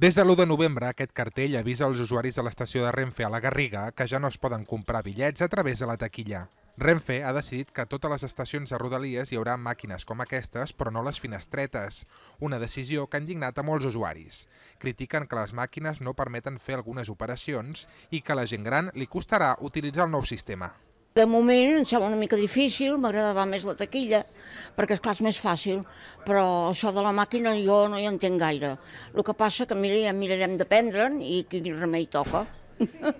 Des de l'1 de novembre, aquest cartell avisa els usuaris de l'estació de Renfe a la Garriga que ja no es poden comprar bitllets a través de la taquilla. Renfe ha decidit que a totes les estacions de Rodalies hi haurà màquines com aquestes, però no les finestretes, una decisió que ha indignat a molts usuaris. Critiquen que les màquines no permeten fer algunes operacions i que a la gent gran li costarà utilitzar el nou sistema de moment em sembla una mica difícil, m'agradava més la taquilla, perquè és clar, és més fàcil, però això de la màquina jo no hi entenc gaire. El que passa que mira, ja mirarem d'aprendre'n i quin remei toca.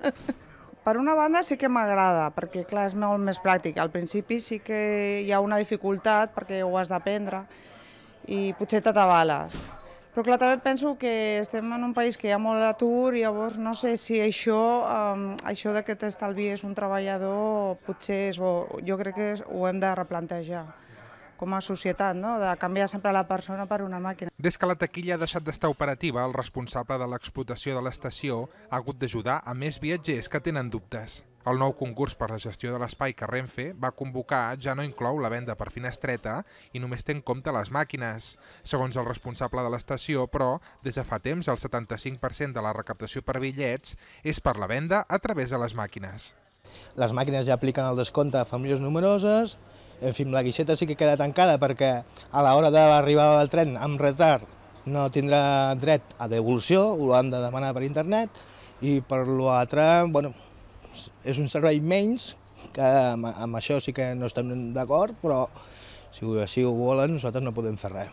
Per una banda sí que m'agrada, perquè clar, és molt més pràctic. Al principi sí que hi ha una dificultat perquè ho has d'aprendre i potser t'atabales però clar, també penso que estem en un país que hi ha molt atur i llavors no sé si això, ehm, això que t'estalvi és un treballador potser és bo. Jo crec que ho hem de replantejar com a societat, no? de canviar sempre la persona per una màquina. Des que la taquilla ha deixat d'estar operativa, el responsable de l'explotació de l'estació ha hagut d'ajudar a més viatgers que tenen dubtes. El nou concurs per la gestió de l'espai que Renfe va convocar ja no inclou la venda per estreta i només té en compte les màquines. Segons el responsable de l'estació, però, des de fa temps el 75% de la recaptació per bitllets és per la venda a través de les màquines. Les màquines ja apliquen el descompte a famílies numeroses, en fi, la guixeta sí que queda tancada perquè a l'hora de l'arribada del tren amb retard no tindrà dret a devolució, ho han de demanar per internet, i per l'altre, bueno, és un servei menys, que amb, amb això sí que no estem d'acord, però si si ho volen nosaltres no podem fer res.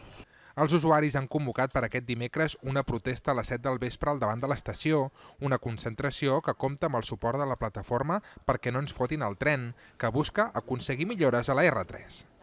Els usuaris han convocat per aquest dimecres una protesta a les 7 del vespre al davant de l'estació, una concentració que compta amb el suport de la plataforma perquè no ens fotin el tren, que busca aconseguir millores a la R3.